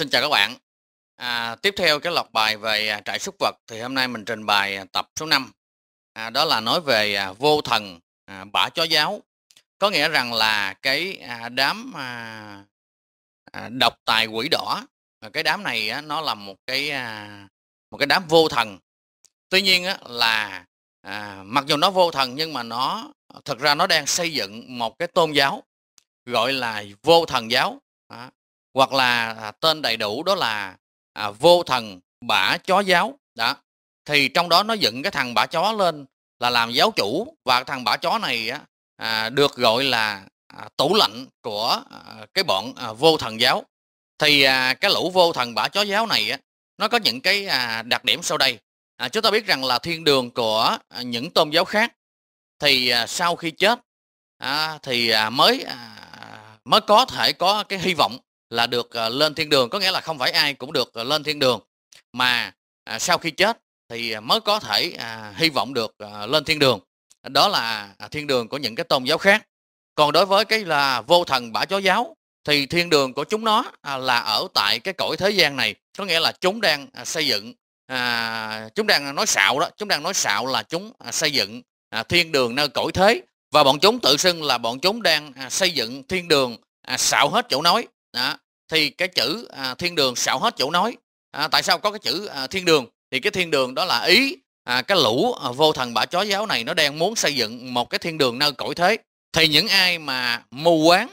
xin chào các bạn. À, tiếp theo cái lọc bài về à, trại súc vật thì hôm nay mình trình bày à, tập số 5. À, đó là nói về à, vô thần à, bả chó giáo. Có nghĩa rằng là cái à, đám à, độc tài quỷ đỏ. Và cái đám này á, nó là một cái à, một cái đám vô thần. Tuy nhiên á, là à, mặc dù nó vô thần nhưng mà nó thật ra nó đang xây dựng một cái tôn giáo gọi là vô thần giáo hoặc là à, tên đầy đủ đó là à, vô thần bả chó giáo đó thì trong đó nó dựng cái thằng bả chó lên là làm giáo chủ và thằng bả chó này á, à, được gọi là à, tủ lạnh của à, cái bọn à, vô thần giáo thì à, cái lũ vô thần bả chó giáo này á, nó có những cái à, đặc điểm sau đây à, chúng ta biết rằng là thiên đường của à, những tôn giáo khác thì à, sau khi chết à, thì à, mới à, mới có thể có cái hy vọng là được ờ, lên thiên đường có nghĩa là không phải ai cũng được ờ, lên thiên đường mà à, sau khi chết thì mới có thể à, hy vọng được ờ, lên thiên đường đó là à, thiên đường của những cái tôn giáo khác còn đối với cái là vô thần bả chó giáo thì thiên đường của chúng nó là ở tại cái cõi thế gian này có nghĩa là chúng đang xây dựng chúng đang nói xạo đó chúng đang nói xạo là chúng xây dựng thiên đường nơi cõi thế và bọn chúng tự xưng là bọn chúng đang xây dựng thiên đường à, xạo hết chỗ nói đó, thì cái chữ à, thiên đường xạo hết chỗ nói à, tại sao có cái chữ à, thiên đường thì cái thiên đường đó là ý à, cái lũ à, vô thần bả chó giáo này nó đang muốn xây dựng một cái thiên đường nơi cõi thế thì những ai mà mù quáng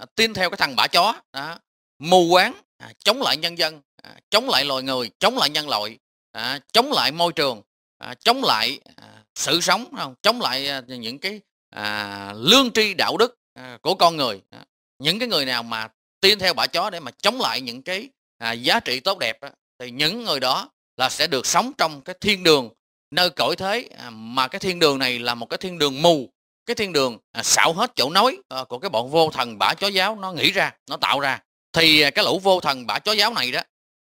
à, tin theo cái thằng bả chó đó, mù quáng à, chống lại nhân dân à, chống lại loài người chống lại nhân loại à, chống lại môi trường à, chống lại à, sự sống không chống lại à, những cái à, lương tri đạo đức à, của con người à, những cái người nào mà tin theo bả chó để mà chống lại những cái à, giá trị tốt đẹp đó, thì những người đó là sẽ được sống trong cái thiên đường nơi cõi thế à, mà cái thiên đường này là một cái thiên đường mù cái thiên đường à, xảo hết chỗ nói à, của cái bọn vô thần bả chó giáo nó nghĩ ra nó tạo ra thì à, cái lũ vô thần bả chó giáo này đó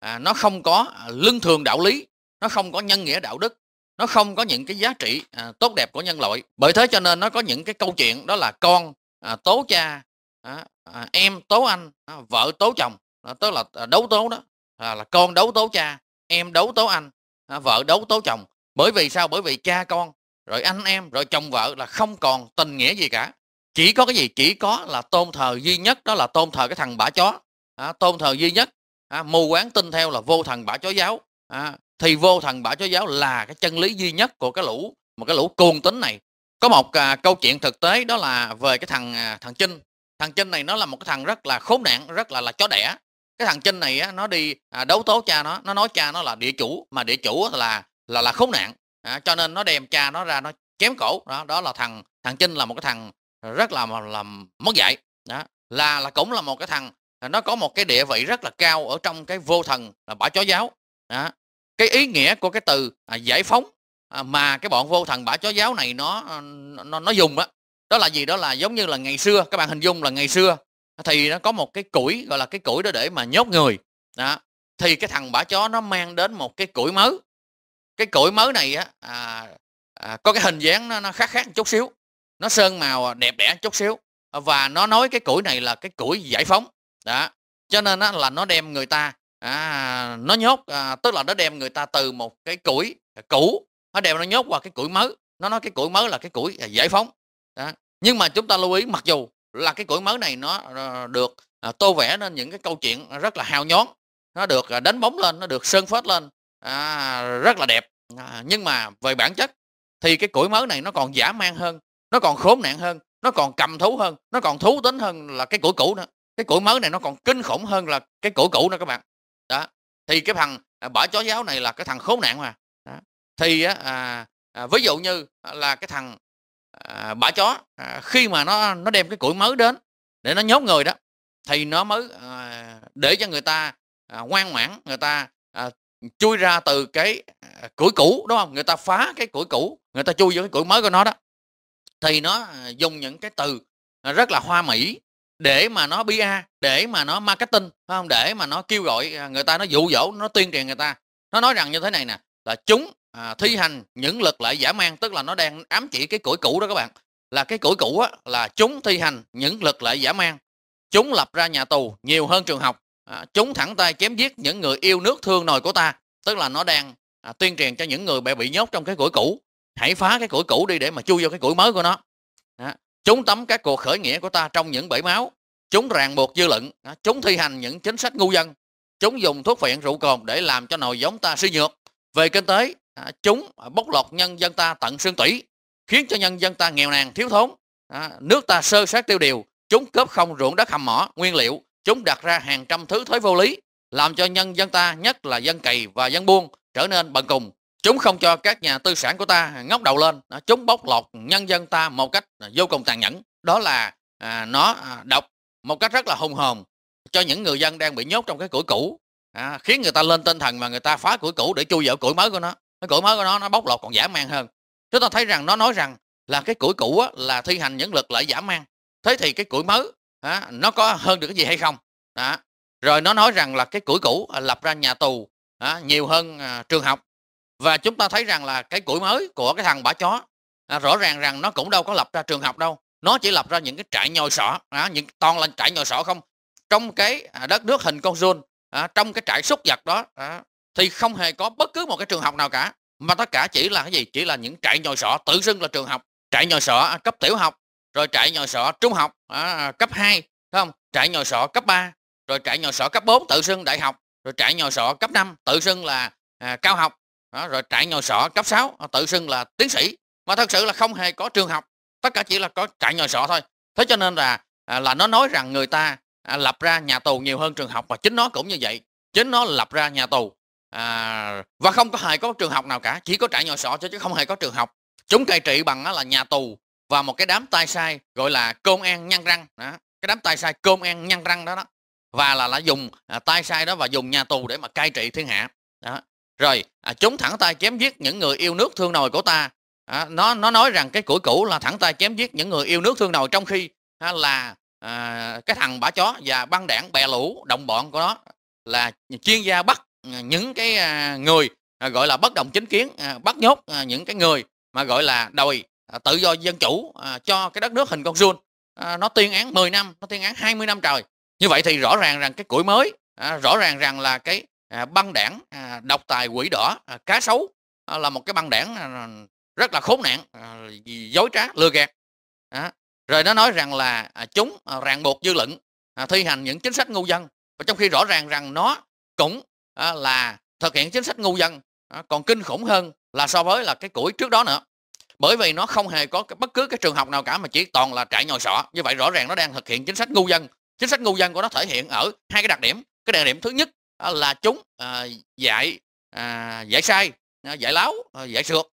à, nó không có à, lương thường đạo lý nó không có nhân nghĩa đạo đức nó không có những cái giá trị à, tốt đẹp của nhân loại bởi thế cho nên nó có những cái câu chuyện đó là con à, tố cha à, à, em tố anh à, vợ tố chồng à, tức là à, đấu tố đó à, là con đấu tố cha em đấu tố anh à, vợ đấu tố chồng bởi vì sao bởi vì cha con rồi anh em rồi chồng vợ là không còn tình nghĩa gì cả chỉ có cái gì chỉ có là tôn thờ duy nhất đó là tôn thờ cái thằng bả chó à, tôn thờ duy nhất à, mù quáng tin theo là vô thần bả chó giáo à, thì vô thần bả chó giáo là cái chân lý duy nhất của cái lũ một cái lũ cuồng tính này có một à, câu chuyện thực tế đó là về cái thằng à, thằng trinh thằng Trinh này nó là một cái thằng rất là khốn nạn rất là là chó đẻ cái thằng Trinh này á, nó đi à, đấu tố cha nó nó nói cha nó là địa chủ mà địa chủ là là là khốn nạn à, cho nên nó đem cha nó ra nó chém cổ đó đó là thằng thằng Trinh là một cái thằng rất là là mất dạy đó là là cũng là một cái thằng nó có một cái địa vị rất là cao ở trong cái vô thần là bả chó giáo đó. cái ý nghĩa của cái từ à, giải phóng à, mà cái bọn vô thần bả chó giáo này nó à, nó, nó dùng á đó là gì đó là giống như là ngày xưa các bạn hình dung là ngày xưa thì nó có một cái củi gọi là cái củi đó để mà nhốt người đó thì cái thằng bả chó nó mang đến một cái củi mới cái củi mới này á à, à, có cái hình dáng nó, nó khác khác một chút xíu nó sơn màu à, đẹp đẽ chút xíu và nó nói cái củi này là cái củi giải phóng đó cho nên á, là nó đem người ta à, nó nhốt à, tức là nó đem người ta từ một cái củi cũ nó đem nó nhốt qua cái củi mới nó nói cái củi mới là cái củi giải phóng nhưng mà chúng ta lưu ý mặc dù là cái cõi mới này nó ờ, được à, tô vẽ nên những cái câu chuyện rất là hào nhón nó được à, đánh bóng lên nó được sơn phết lên à, rất là đẹp à, nhưng mà về bản chất thì cái cõi mới này nó còn giả man hơn nó còn khốn nạn hơn nó còn cầm thú hơn nó còn thú tính hơn là cái cõi cũ nữa cái cõi mới này nó còn kinh khủng hơn là cái cõi cũ nữa các bạn đó thì cái thằng à, bả chó giáo này là cái thằng khốn nạn mà đó. thì à, à, ví dụ như là cái thằng À, bả chó à, khi mà nó nó đem cái củi mới đến để nó nhốt người đó thì nó mới à, để cho người ta à, ngoan ngoãn người ta à, chui ra từ cái à, củi cũ đúng không người ta phá cái củi cũ người ta chui vô cái củi mới của nó đó thì nó à, dùng những cái từ rất là hoa mỹ để mà nó bia để mà nó marketing không để mà nó kêu gọi người ta nó dụ dỗ nó tuyên truyền người ta nó nói rằng như thế này nè là chúng à, thi hành những lực lệ giả mang tức là nó đang ám chỉ cái cõi cũ đó các bạn là cái cõi cũ á, là chúng thi hành những lực lệ giả mang chúng lập ra nhà tù nhiều hơn trường học à, chúng thẳng tay chém giết những người yêu nước thương nồi của ta tức là nó đang à, tuyên truyền cho những người bị bị nhốt trong cái cõi cũ hãy phá cái cõi cũ đi để mà chui vô cái cõi mới của nó à, chúng tắm các cuộc khởi nghĩa của ta trong những bể máu chúng ràng buộc dư luận à, chúng thi hành những chính sách ngu dân chúng dùng thuốc phiện rượu cồn để làm cho nồi giống ta suy nhược về kinh tế À, chúng bóc lột nhân dân ta tận xương tủy khiến cho nhân dân ta nghèo nàn thiếu thốn à, nước ta sơ sát tiêu điều chúng cướp không ruộng đất hầm mỏ nguyên liệu chúng đặt ra hàng trăm thứ thuế vô lý làm cho nhân dân ta nhất là dân cày và dân buôn trở nên bần cùng chúng không cho các nhà tư sản của ta ngóc đầu lên à, chúng bóc lột nhân dân ta một cách vô cùng tàn nhẫn đó là à, nó độc một cách rất là hùng hồn cho những người dân đang bị nhốt trong cái củi cũ à, khiến người ta lên tinh thần mà người ta phá củi cũ để chui vào củi mới của nó nó cũ mới của nó nó bóc lột còn giả man hơn chúng ta thấy rằng nó nói rằng là cái củi cũ á, là thi hành những lực lại giả man thế thì cái củi mới á, nó có hơn được cái gì hay không đó. rồi nó nói rằng là cái củi cũ à, lập ra nhà tù á, nhiều hơn à, trường học và chúng ta thấy rằng là cái củi mới của cái thằng bả chó à, rõ ràng rằng nó cũng đâu có lập ra trường học đâu nó chỉ lập ra những cái trại nhồi sọ à, những toàn là trại nhồi sọ không trong cái à, đất nước hình con run à, trong cái trại súc vật đó à, thì không hề có bất cứ một cái trường học nào cả mà tất cả chỉ là cái gì chỉ là những trại nhồi sọ tự xưng là trường học trại nhồi sọ à, cấp tiểu học rồi trại nhồi sọ trung học à, cấp 2 không trại nhồi sọ cấp 3 rồi trại nhồi sọ cấp 4 tự xưng đại học rồi trại nhồi sọ cấp 5 tự xưng là à, cao học đó, rồi trại nhồi sọ cấp 6 tự xưng là tiến sĩ mà thật sự là không hề có trường học tất cả chỉ là có trại nhồi sọ thôi thế cho nên là à, là nó nói rằng người ta à, lập ra nhà tù nhiều hơn trường học và chính nó cũng như vậy chính nó lập ra nhà tù à, và không có hề có trường học nào cả chỉ có trại nhỏ sọ chứ không hề có trường học chúng cai trị bằng là nhà tù và một cái đám tay sai gọi là công an nhăn răng đó. cái đám tay sai công an nhăn răng đó đó và là là dùng à, tay sai đó và dùng nhà tù để mà cai trị thiên hạ đó rồi à, chúng thẳng tay chém giết những người yêu nước thương nồi của ta à, nó nó nói rằng cái củi cũ là thẳng tay chém giết những người yêu nước thương nồi trong khi à, là à, cái thằng bả chó và băng đảng bè lũ đồng bọn của nó là chuyên gia bắt À, những cái à, người à, gọi là bất đồng chính kiến bắt nhốt những cái người mà gọi là đòi tự do dân chủ cho cái đất nước hình con run nó tuyên án 10 năm nó tuyên án 20 năm trời như vậy thì rõ ràng rằng cái củi mới rõ ràng rằng là cái băng đảng độc tài quỷ đỏ cá sấu là một cái băng đảng rất là khốn nạn dối trá lừa gạt rồi nó nói rằng là chúng ràng buộc dư luận thi hành những chính sách ngu dân và trong khi rõ ràng rằng nó cũng là thực hiện chính sách ngu dân còn kinh khủng hơn là so với là cái củi trước đó nữa bởi vì nó không hề có bất cứ cái trường học nào cả mà chỉ toàn là trại nhồi sọ như vậy rõ ràng nó đang thực hiện chính sách ngu dân chính sách ngu dân của nó thể hiện ở hai cái đặc điểm cái đặc điểm thứ nhất là chúng à, dạy à, dạy sai à, dạy láo dạy sượt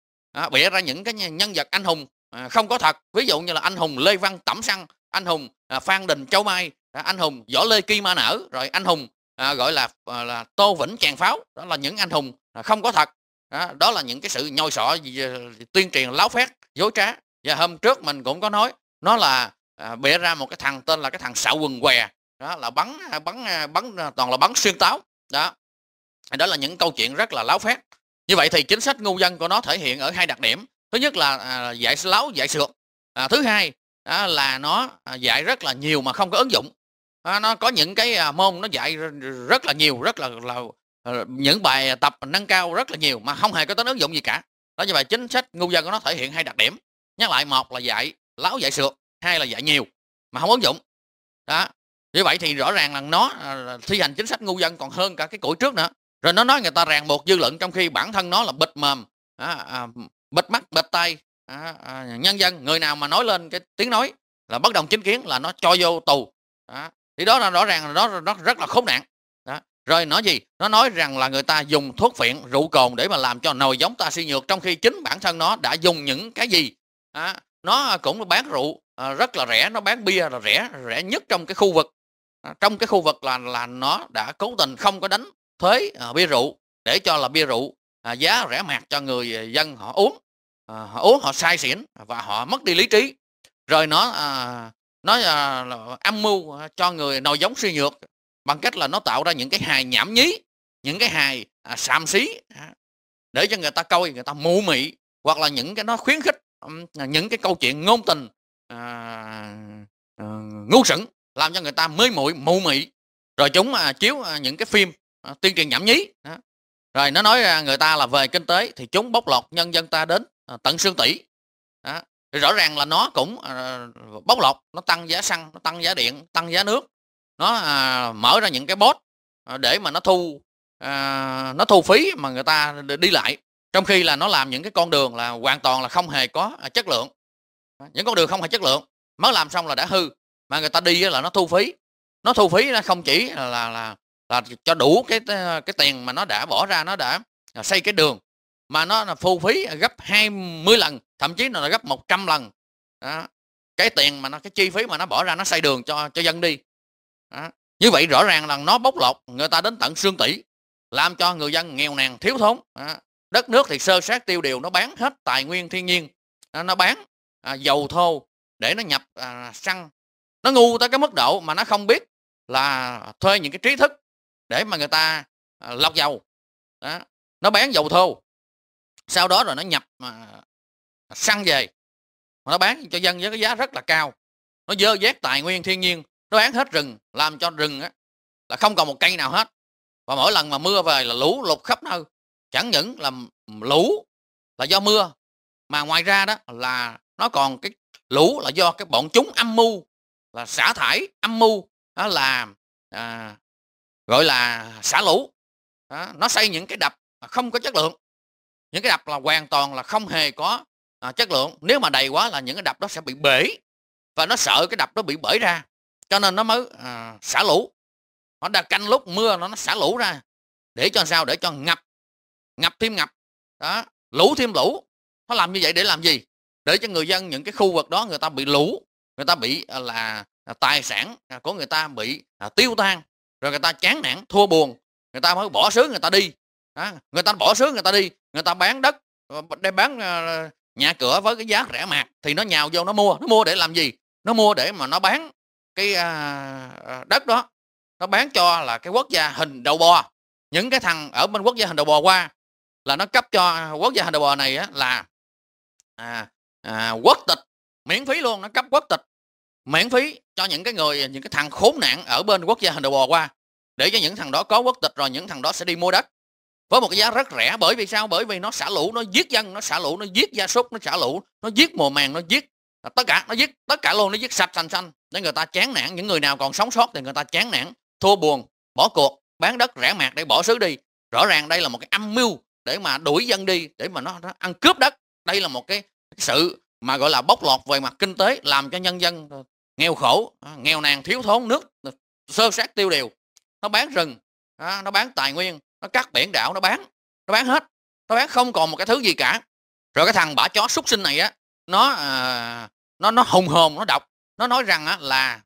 bịa ra những cái nhân vật anh hùng không có thật ví dụ như là anh hùng lê văn tẩm săn anh hùng phan đình châu mai anh hùng võ lê kim ma nở rồi anh hùng à, gọi là à, là tô vĩnh chàng pháo đó là những anh hùng à, không có thật đó, đó là những cái sự nhồi sọ à, tuyên truyền láo phét dối trá và hôm trước mình cũng có nói nó là à, bịa ra một cái thằng tên là cái thằng xạo quần què đó là bắn bắn bắn toàn là bắn xuyên táo đó đó là những câu chuyện rất là láo phét như vậy thì chính sách ngu dân của nó thể hiện ở hai đặc điểm thứ nhất là à, dạy láo dạy sượt à, thứ hai à, là nó dạy rất là nhiều mà không có ứng dụng à, nó có những cái à, môn nó dạy rất là nhiều rất là, là ờ, những bài tập nâng cao rất là nhiều mà không hề có tính ứng dụng gì cả đó như vậy chính sách ngu dân của nó thể hiện hai đặc điểm nhắc lại một là dạy láo dạy sượt hai là dạy nhiều mà không ứng dụng đó như vậy thì rõ ràng là nó à, thi hành chính sách ngu dân còn hơn cả cái củi trước nữa rồi nó nói người ta ràng buộc dư luận trong khi bản thân nó là bịt mồm à, à, bịt mắt bịt tay à, à, nhân dân người nào mà nói lên cái tiếng nói là bất đồng chính kiến là nó cho vô tù à, thì đó là rõ ràng là nó nó rất là khốn nạn đó. rồi nói gì nó nói rằng là người ta dùng thuốc phiện rượu cồn để mà làm cho nồi giống ta suy nhược trong khi chính bản thân nó đã dùng những cái gì à, nó cũng bán rượu à, rất là rẻ nó bán bia là rẻ rẻ nhất trong cái khu vực à, trong cái khu vực là là nó đã cố tình không có đánh thuế à, bia rượu để cho là bia rượu à, giá rẻ mạt cho người à, dân họ uống à, họ uống họ say xỉn và họ mất đi lý trí rồi nó à, nó là, là âm mưu à, cho người nồi giống suy nhược bằng cách là nó tạo ra những cái hài nhảm nhí những cái hài à, xàm xí à, để cho người ta coi người ta mù mị hoặc là những cái nó khuyến khích um, những cái câu chuyện ngôn tình à, à, ngu sững làm cho người ta mới muội mù mị rồi chúng à, chiếu à, những cái phim à, tuyên truyền nhảm nhí à. rồi nó nói ra người ta là về kinh tế thì chúng bóc lột nhân dân ta đến à, tận xương tỷ à, thì rõ ràng là nó cũng ờ, bóc lột nó tăng giá xăng nó tăng giá điện tăng giá nước nó à, mở ra những cái bot ờ, để mà nó thu ờ, nó thu phí mà người ta đi lại trong khi là nó làm những cái con đường là hoàn toàn là không hề có à, chất lượng những con đường không hề chất lượng mới làm xong là đã hư mà người ta đi là nó thu phí nó thu phí nó không chỉ là là là, là cho đủ cái cái tiền mà nó đã bỏ ra nó đã à, xây cái đường mà nó là thu phí gấp 20 lần thậm chí là gấp 100 lần đó. cái tiền mà nó cái chi phí mà nó bỏ ra nó xây đường cho cho dân đi đó. như vậy rõ ràng là nó bóc lột người ta đến tận xương tỷ làm cho người dân nghèo nàn thiếu thốn đó. đất nước thì sơ sát tiêu điều nó bán hết tài nguyên thiên nhiên đó. nó bán à, dầu thô để nó nhập à, xăng nó ngu tới cái mức độ mà nó không biết là thuê những cái trí thức để mà người ta à, lọc dầu đó. nó bán dầu thô sau đó rồi nó nhập mà nó săn về mà nó bán cho dân với cái giá rất là cao nó dơ vét tài nguyên thiên nhiên nó bán hết rừng làm cho rừng á, là không còn một cây nào hết và mỗi lần mà mưa về là lũ lụt khắp nơi chẳng những là lũ là do mưa mà ngoài ra đó là nó còn cái lũ là do cái bọn chúng âm mưu là xả thải âm mưu đó là à, gọi là xả lũ đó, nó xây những cái đập không có chất lượng những cái đập là hoàn toàn là không hề có à, chất lượng nếu mà đầy quá là những cái đập đó sẽ bị bể và nó sợ cái đập đó bị bể ra cho nên nó mới à, xả lũ nó đã canh lúc mưa nó, nó xả lũ ra để cho sao để cho ngập ngập thêm ngập đó lũ thêm lũ nó làm như vậy để làm gì để cho người dân những cái khu vực đó người ta bị lũ người ta bị à, là à, tài sản à, của người ta bị à, tiêu tan rồi người ta chán nản thua buồn người ta mới bỏ xứ người ta đi đó. người ta bỏ xứ người ta đi người ta bán đất ờ, đem bán ờ, nhà cửa với cái giá rẻ mạt thì nó nhào vô nó mua nó mua để làm gì nó mua để mà nó bán cái à, à, đất đó nó bán cho là cái quốc gia hình đầu bò những cái thằng ở bên quốc gia hình đầu bò qua là nó cấp cho quốc gia hình đầu bò này á, là à, à, quốc tịch miễn phí luôn nó cấp quốc tịch miễn phí cho những cái người những cái thằng khốn nạn ở bên quốc gia hình đầu bò qua để cho những thằng đó có quốc tịch rồi những thằng đó sẽ đi mua đất với một cái giá rất rẻ bởi vì sao bởi vì nó xả lũ nó giết dân nó xả lũ nó giết gia súc nó xả lũ nó giết mùa màng nó giết à, tất cả nó giết tất cả luôn nó giết sạch xanh xanh để người ta chán nản những người nào còn sống sót thì người ta chán nản thua buồn bỏ cuộc bán đất rẻ mạt để bỏ xứ đi rõ ràng đây là một cái âm mưu để mà đuổi dân đi để mà nó, nó ăn cướp đất đây là một cái sự mà gọi là bóc lột về mặt kinh tế làm cho nhân dân ờ, nghèo khổ ờ, nghèo nàn thiếu thốn nước sơ sát tiêu điều nó bán rừng nó bán tài nguyên nó cắt biển đảo nó bán nó bán hết nó bán không còn một cái thứ gì cả rồi cái thằng bả chó súc sinh này á nó à, nó nó hùng hồn nó đọc nó nói rằng á là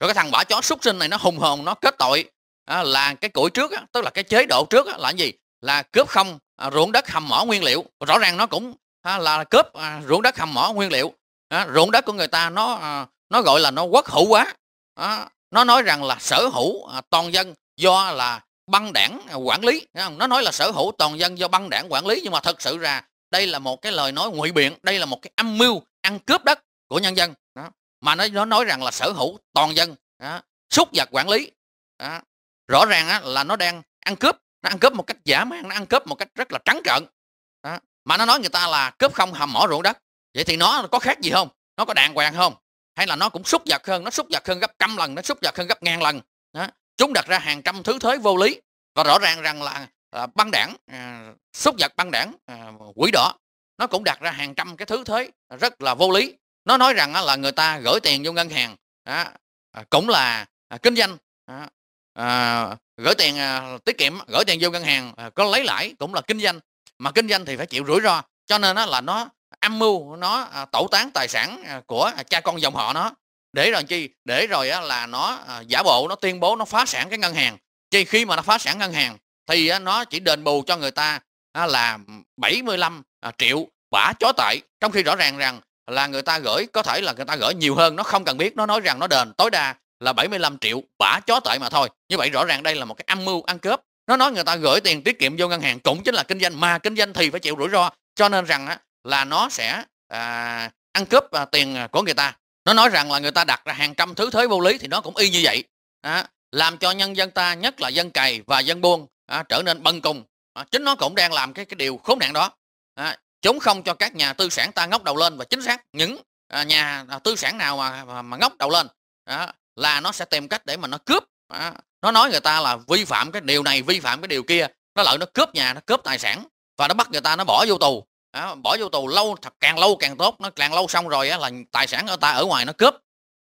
rồi cái thằng bả chó súc sinh này nó hùng hồn nó kết tội à, là cái củi trước á, tức là cái chế độ trước á, là cái gì là cướp không à, ruộng đất hầm mỏ nguyên liệu rõ ràng nó cũng à, là cướp à, ruộng đất hầm mỏ nguyên liệu à, ruộng đất của người ta nó à, nó gọi là nó quốc hữu quá à, nó nói rằng là sở hữu à, toàn dân do là băng đảng à, quản lý nó nói là sở hữu toàn dân do băng đảng quản lý nhưng mà thật sự ra đây là một cái lời nói ngụy biện đây là một cái âm mưu ăn cướp đất của nhân dân đó. mà nó nó nói rằng là sở hữu toàn dân đó. xúc vật quản lý đó. rõ ràng á, là nó đang ăn cướp nó ăn cướp một cách giả mang nó ăn cướp một cách rất là trắng trợn đó. mà nó nói người ta là cướp không hầm mỏ ruộng đất vậy thì nó có khác gì không nó có đàng hoàng không hay là nó cũng xúc vật hơn nó xúc vật hơn gấp trăm lần nó xúc vật hơn gấp ngàn lần đó. Chúng đặt ra hàng trăm thứ thế vô lý và rõ ràng rằng là, là băng đảng, à, xúc giật băng đảng, à, quỷ đỏ nó cũng đặt ra hàng trăm cái thứ thế rất là vô lý. Nó nói rằng là người ta gửi tiền vô ngân hàng đó, à, cũng là à, kinh doanh, đó, à, gửi tiền à, tiết kiệm, gửi tiền vô ngân hàng à, có lấy lãi cũng là kinh doanh, mà kinh doanh thì phải chịu rủi ro. Cho nên đó là nó âm mưu nó à, tẩu tán tài sản của cha con dòng họ nó để rồi chi để rồi á, là nó à, giả bộ nó tuyên bố nó phá sản cái ngân hàng chi khi mà nó phá sản ngân hàng thì á, nó chỉ đền bù cho người ta á, là 75 à, triệu bả chó tệ trong khi rõ ràng rằng là người ta gửi có thể là người ta gửi nhiều hơn nó không cần biết nó nói rằng nó đền tối đa là 75 triệu bả chó tệ mà thôi như vậy rõ ràng đây là một cái âm mưu ăn cướp nó nói người ta gửi tiền tiết kiệm vô ngân hàng cũng chính là kinh doanh mà kinh doanh thì phải chịu rủi ro cho nên rằng á, là nó sẽ à, ăn cướp à, tiền à, của người ta nó nói rằng là người ta đặt ra hàng trăm thứ thế vô lý thì nó cũng y như vậy à, làm cho nhân dân ta nhất là dân cày và dân buôn à, trở nên bần cùng à, chính nó cũng đang làm cái cái điều khốn nạn đó à, chống không cho các nhà tư sản ta ngóc đầu lên và chính xác những à, nhà à, tư sản nào mà mà, mà ngóc đầu lên à, là nó sẽ tìm cách để mà nó cướp à, nó nói người ta là vi phạm cái điều này vi phạm cái điều kia nó lợi nó cướp nhà nó cướp tài sản và nó bắt người ta nó bỏ vô tù à, bỏ vô tù lâu thật càng lâu càng tốt nó càng lâu xong rồi á, là tài sản ở ta ở ngoài nó cướp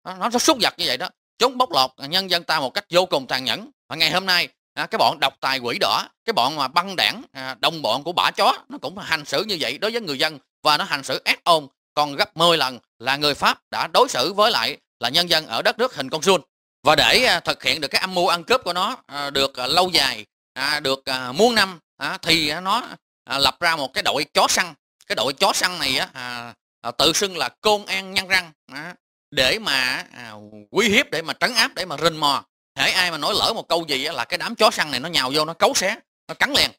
nó, nó súc giật như vậy đó chúng bóc lột nhân dân ta một cách vô cùng tàn nhẫn và ngày hôm nay à, cái bọn độc tài quỷ đỏ cái bọn mà băng đảng à, đồng bọn của bả chó nó cũng hành xử như vậy đối với người dân và nó hành xử ác ôn còn gấp 10 lần là người pháp đã đối xử với lại là nhân dân ở đất nước hình con sun và để à, thực hiện được cái âm mưu ăn cướp của nó à, được à, lâu dài à, được à, muôn năm à, thì nó à, lập ra một cái đội chó săn cái đội chó săn này á, à, à, tự xưng là côn an nhăn răng à, để mà à, uy hiếp để mà trấn áp để mà rình mò hễ ai mà nói lỡ một câu gì á, là cái đám chó săn này nó nhào vô nó cấu xé nó cắn liền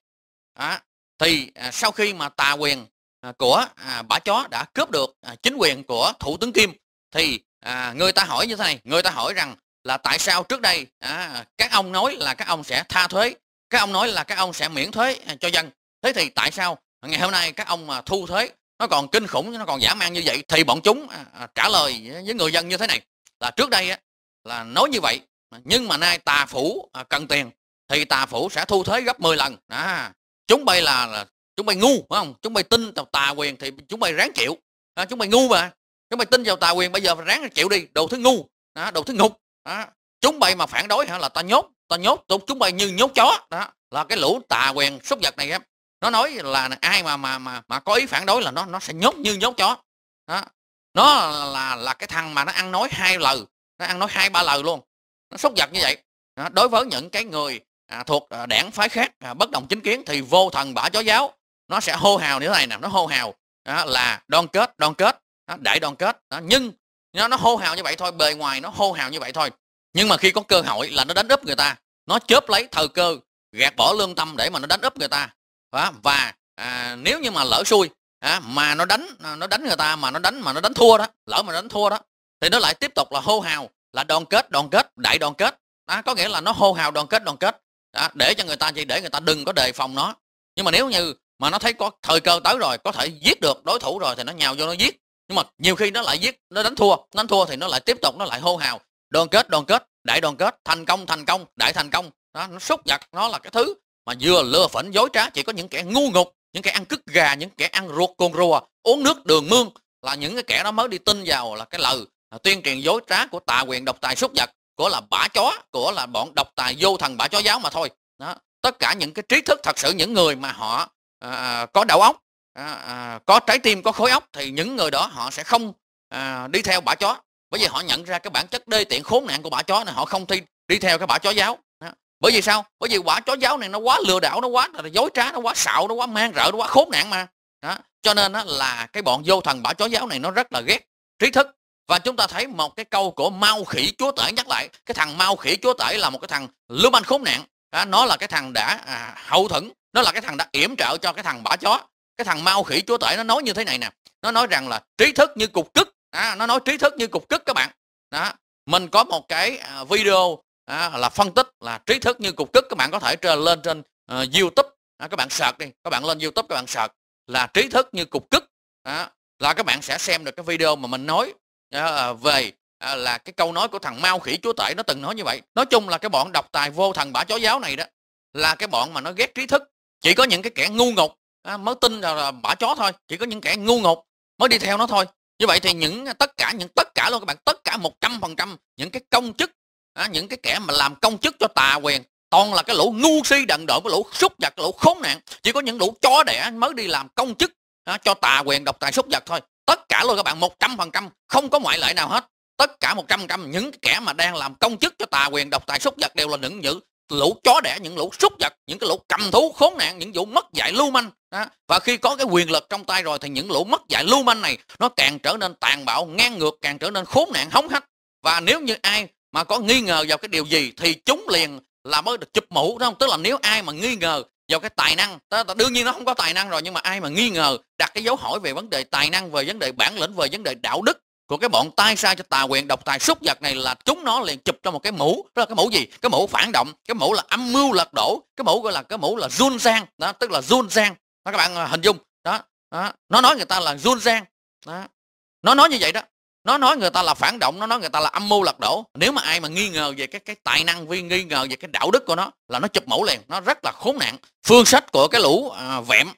à, thì à, sau khi mà tà quyền à, của à, bả chó đã cướp được à, chính quyền của thủ tướng kim thì à, người ta hỏi như thế này người ta hỏi rằng là tại sao trước đây à, các ông nói là các ông sẽ tha thuế các ông nói là các ông sẽ miễn thuế à, cho dân thế thì tại sao ngày hôm nay các ông mà thu thuế nó còn kinh khủng nó còn giả man như vậy thì bọn chúng à, à, trả lời với người dân như thế này là trước đây là nói như vậy nhưng mà nay tà phủ à, cần tiền thì tà phủ sẽ thu thuế gấp 10 lần à, chúng bay là, là chúng bay ngu phải không chúng bay tin vào tà quyền thì chúng bay ráng chịu à, chúng bay ngu mà chúng bay tin vào tà quyền bây giờ ráng chịu đi đồ thứ ngu à, đồ thứ ngục à, chúng bay mà phản đối hả là ta nhốt ta nhốt chúng bay như nhốt chó đó là cái lũ tà quyền súc vật này em nó nói là ai mà mà mà mà có ý phản đối là nó nó sẽ nhốt như nhốt chó đó nó là là cái thằng mà nó ăn nói hai lời nó ăn nói hai ba lời luôn nó sốt giật như vậy đó. đối với những cái người à, thuộc à, đảng phái khác à, bất đồng chính kiến thì vô thần bả chó giáo nó sẽ hô hào như thế này nè nó hô hào đó, là đoàn kết đoàn kết đó, đại đoàn kết đó. nhưng nó nó hô hào như vậy thôi bề ngoài nó hô hào như vậy thôi nhưng mà khi có cơ hội là nó đánh úp người ta nó chớp lấy thời cơ gạt bỏ lương tâm để mà nó đánh úp người ta và à, nếu như mà lỡ xui à, mà nó đánh à, nó đánh người ta mà nó đánh mà nó đánh thua đó lỡ mà nó đánh thua đó thì nó lại tiếp tục là hô hào là đoàn kết đoàn kết đại đoàn kết đó, có nghĩa là nó hô hào đoàn kết đoàn kết đó, để cho người ta chỉ để người ta đừng có đề phòng nó nhưng mà nếu như mà nó thấy có thời cơ tới rồi có thể giết được đối thủ rồi thì nó nhào vô nó giết nhưng mà nhiều khi nó lại giết nó đánh thua nó đánh thua thì nó lại tiếp tục nó lại hô hào đoàn kết đoàn kết đại đoàn kết thành công thành công đại thành công đó, nó xúc giật nó là cái thứ mà vừa lừa phỉnh dối trá chỉ có những kẻ ngu ngục những kẻ ăn cứt gà những kẻ ăn ruột con rùa uống nước đường mương là những cái kẻ đó mới đi tin vào là cái lời là tuyên truyền dối trá của tà quyền độc tài súc vật của là bả chó của là bọn độc tài vô thần bả chó giáo mà thôi đó tất cả những cái trí thức thật sự những người mà họ à, à có đầu óc à, à, có trái tim có khối óc thì những người đó họ sẽ không à, đi theo bả chó bởi vì họ nhận ra cái bản chất đê tiện khốn nạn của bả chó này họ không thi đi theo cái bả chó giáo bởi vì sao bởi vì quả chó giáo này nó quá lừa đảo nó quá là dối trá nó quá xạo nó quá man rợ nó quá khốn nạn mà đó. cho nên đó là cái bọn vô thần bả chó giáo này nó rất là ghét trí thức và chúng ta thấy một cái câu của mau khỉ chúa tể nhắc lại cái thằng mau khỉ chúa tể là một cái thằng lưu manh khốn nạn đó, nó là cái thằng đã à, hậu thuẫn nó là cái thằng đã yểm trợ cho cái thằng bả chó cái thằng mau khỉ chúa tể nó nói như thế này nè nó nói rằng là trí thức như cục cứt à, nó nói trí thức như cục cứt các bạn đó mình có một cái à, video à, là phân tích là trí thức như cục cức các bạn có thể trên, lên trên uh, youtube à, các bạn sợt đi các bạn lên youtube các bạn sợt là trí thức như cục cức à, là các bạn sẽ xem được cái video mà mình nói à, về à, là cái câu nói của thằng Mao khỉ chúa tể nó từng nói như vậy nói chung là cái bọn độc tài vô thần bả chó giáo này đó là cái bọn mà nó ghét trí thức chỉ có những cái kẻ ngu ngục à, mới tin là, là bả chó thôi chỉ có những kẻ ngu ngục mới đi theo nó thôi như vậy thì những tất cả những tất cả luôn các bạn tất cả một trăm phần trăm những cái công chức à, những cái kẻ mà làm công chức cho tà quyền toàn là cái lũ ngu si đần độn với lũ xúc vật lũ khốn nạn chỉ có những lũ chó đẻ mới đi làm công chức à, cho tà quyền độc tài xúc vật thôi tất cả luôn các bạn một trăm phần trăm không có ngoại lệ nào hết tất cả một trăm trăm những kẻ mà đang làm công chức cho tà quyền độc tài xúc vật đều là những những lũ chó đẻ những lũ xúc vật những cái lũ cầm thú khốn nạn những vụ mất dạy lưu manh đó. và khi có cái quyền lực trong tay rồi thì những lũ mất dạy lưu manh này nó càng trở nên tàn bạo ngang ngược càng trở nên khốn nạn hống hách và nếu như ai mà có nghi ngờ vào cái điều gì thì chúng liền là mới được chụp mũ đúng không tức là nếu ai mà nghi ngờ vào cái tài năng đương nhiên nó không có tài năng rồi nhưng mà ai mà nghi ngờ đặt cái dấu hỏi về vấn đề tài năng về vấn đề bản lĩnh về vấn đề đạo đức của cái bọn tai sai cho tà quyền độc tài súc vật này là chúng nó liền chụp cho một cái mũ đó là cái mũ gì cái mũ phản động cái mũ là âm mưu lật đổ cái mũ gọi là cái mũ là run sang đó tức là run sang đó các bạn hình dung đó, đó nó nói người ta là run sang đó nó nói như vậy đó nó nói người ta là phản động nó nói người ta là âm mưu lật đổ nếu mà ai mà nghi ngờ về cái cái tài năng viên nghi ngờ về cái đạo đức của nó là nó chụp mẫu liền nó rất là khốn nạn phương sách của cái lũ à, vẹm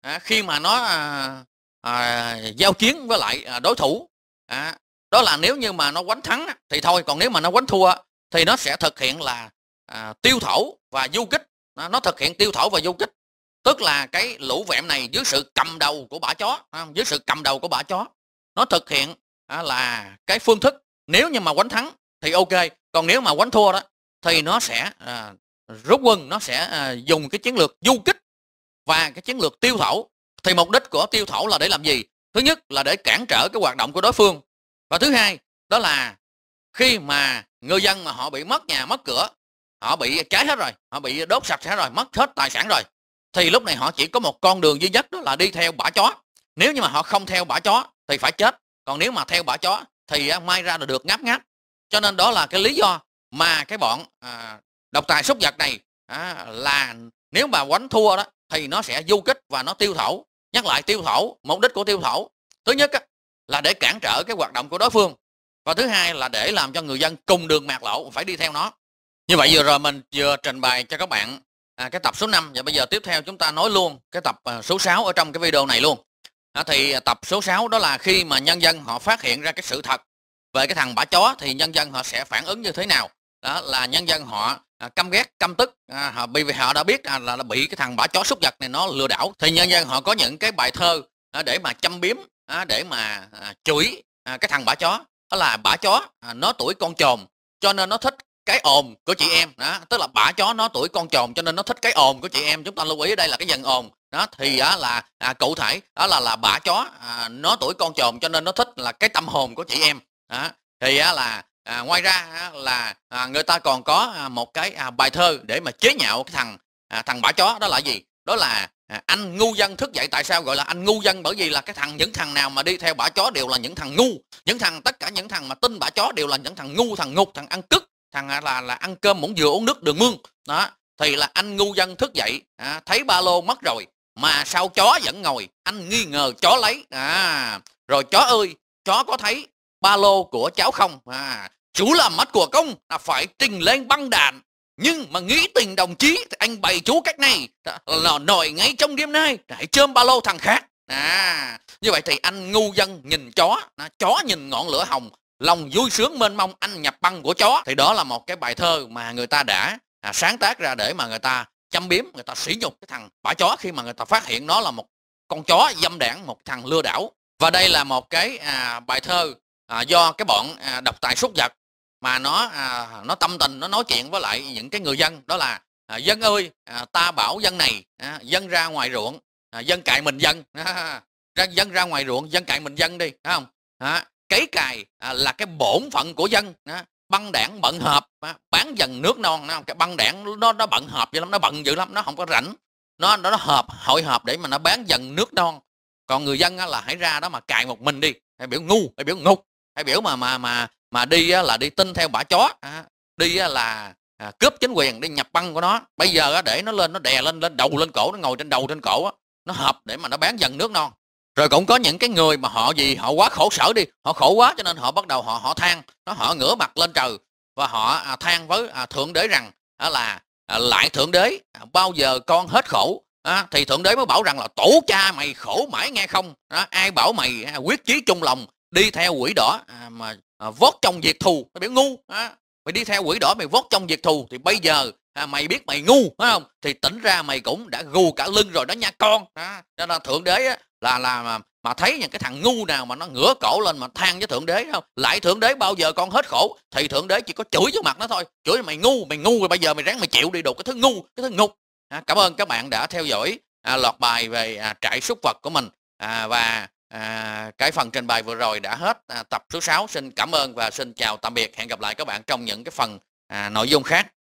à, khi mà nó à, à, giao chiến với lại à, đối thủ à, đó là nếu như mà nó quánh thắng thì thôi còn nếu mà nó quánh thua thì nó sẽ thực hiện là à, tiêu thổ và du kích nó, nó thực hiện tiêu thổ và du kích tức là cái lũ vẹm này dưới sự cầm đầu của bả chó à, dưới sự cầm đầu của bả chó nó thực hiện là cái phương thức nếu như mà quánh thắng thì ok còn nếu mà quánh thua đó thì dạ. nó sẽ à, rút quân nó sẽ à, dùng cái chiến lược du kích và cái chiến lược tiêu thẩu thì mục đích của tiêu thẩu là để làm gì thứ nhất là để cản trở cái hoạt động của đối phương và thứ hai đó là khi mà người dân mà họ bị mất nhà mất cửa họ bị cháy hết rồi họ bị đốt sạch hết rồi mất hết tài sản rồi thì lúc này họ chỉ có một con đường duy nhất đó là đi theo bả chó nếu như mà họ không theo bả chó thì phải chết còn nếu mà theo bả chó thì may ra là được ngáp ngáp cho nên đó là cái lý do mà cái bọn à, độc tài súc vật này à, là nếu mà quánh thua đó thì nó sẽ du kích và nó tiêu thẩu nhắc lại tiêu thẩu mục đích của tiêu thẩu thứ nhất á, là để cản trở cái hoạt động của đối phương và thứ hai là để làm cho người dân cùng đường mạc lộ phải đi theo nó như vậy vừa rồi mình vừa trình bày cho các bạn à, cái tập số 5 và bây giờ tiếp theo chúng ta nói luôn cái tập à, số 6 ở trong cái video này luôn thì à, tập số 6 đó là khi mà nhân dân họ phát hiện ra cái sự thật về cái thằng bả chó thì nhân dân họ sẽ phản ứng như thế nào đó là nhân dân họ à, căm ghét căm tức à, họ bởi vì họ đã biết là, bị cái thằng bả chó súc vật này nó lừa đảo thì nhân dân họ có những cái bài thơ để mà châm biếm để mà chửi cái thằng bả chó đó là bả chó nó tuổi con chồn cho nên nó thích cái ồn của chị ờ. em đó tức là bả chó nó tuổi con tròn cho nên nó thích cái ồn của chị em chúng ta lưu ý ở đây là cái dần ồn đó thì dạ. á là à, cụ thể đó là là bả chó à, nó tuổi con tròn cho nên nó thích là cái tâm hồn của chị dạ. em đó thì á là à, ngoài ra á, là à, người ta còn có à, một cái à, bài thơ để mà chế nhạo cái thằng à, thằng bả chó đó là gì đó là à, anh ngu dân thức dậy tại sao gọi là anh ngu dân bởi vì là cái thằng những thằng nào mà đi theo bả chó đều là những thằng ngu những thằng tất cả những thằng mà tin bả chó đều là những thằng ngu thằng ngục thằng ăn cứt thằng à, là là ăn cơm muỗng vừa uống nước đường mương đó thì là anh ngu dân thức dậy à, thấy ba lô mất rồi mà sao chó vẫn ngồi anh nghi ngờ chó lấy à rồi chó ơi chó có thấy ba lô của cháu không à chú làm mất của công là phải trình lên băng đạn nhưng mà nghĩ tình đồng chí thì anh bày chú cách này là nổi ngay trong đêm nay hãy chơm ba lô thằng khác à như vậy thì anh ngu dân nhìn chó chó nhìn ngọn lửa hồng lòng vui sướng mênh mông anh nhập băng của chó thì đó là một cái bài thơ mà người ta đã à, sáng tác ra để mà người ta châm biếm người ta sỉ nhục cái thằng bả chó khi mà người ta phát hiện nó là một con chó dâm đảng một thằng lừa đảo và đây là một cái à, bài thơ à, do cái bọn à, độc tài súc vật mà nó à, nó tâm tình nó nói chuyện với lại những cái người dân đó là à, dân ơi à, ta bảo dân này à, dân ra ngoài ruộng à, dân cậy mình dân à, dân ra ngoài ruộng dân cậy mình dân đi phải không à, cấy cài à, là cái bổn phận của dân à, băng đảng bận hợp à, bán dần nước non à, cái băng đảng nó nó bận hợp dữ lắm nó bận dữ lắm nó không có rảnh nó nó, hợp hội hợp để mà nó bán dần nước non còn người dân á, là hãy ra đó mà cài một mình đi hay biểu ngu hay biểu ngục hay biểu mà mà mà mà đi á, là đi tin theo bả chó à, đi á, là à, cướp chính quyền đi nhập băng của nó bây giờ á, để nó lên nó đè lên lên đầu lên cổ nó ngồi trên đầu trên cổ á, nó hợp để mà nó bán dần nước non rồi cũng có những cái người mà họ gì họ quá khổ sở đi họ khổ quá cho nên họ bắt đầu họ họ than nó họ ngửa mặt lên trời và họ à, than với à, thượng đế rằng à, là à, lại thượng đế à, bao giờ con hết khổ à, thì thượng đế mới bảo rằng là tổ cha mày khổ mãi nghe không à, ai bảo mày à, quyết chí chung lòng đi theo quỷ đỏ à, mà à, vót trong việc thù mày biết ngu à, mày đi theo quỷ đỏ mày vót trong việc thù thì bây giờ à, mày biết mày ngu phải không thì tỉnh ra mày cũng đã gù cả lưng rồi đó nha con à, cho nên thượng đế á, là là mà, mà thấy những cái thằng ngu nào mà nó ngửa cổ lên mà than với thượng đế không lại thượng đế bao giờ con hết khổ thì thượng đế chỉ có chửi vô mặt nó thôi chửi mày ngu mày ngu rồi bây giờ mày ráng mày chịu đi đồ cái thứ ngu cái thứ ngục à, cảm ơn các bạn đã theo dõi à, loạt bài về à, trại súc vật của mình à, và à, cái phần trình bày vừa rồi đã hết à, tập số 6 xin cảm ơn và xin chào tạm biệt hẹn gặp lại các bạn trong những cái phần à, nội dung khác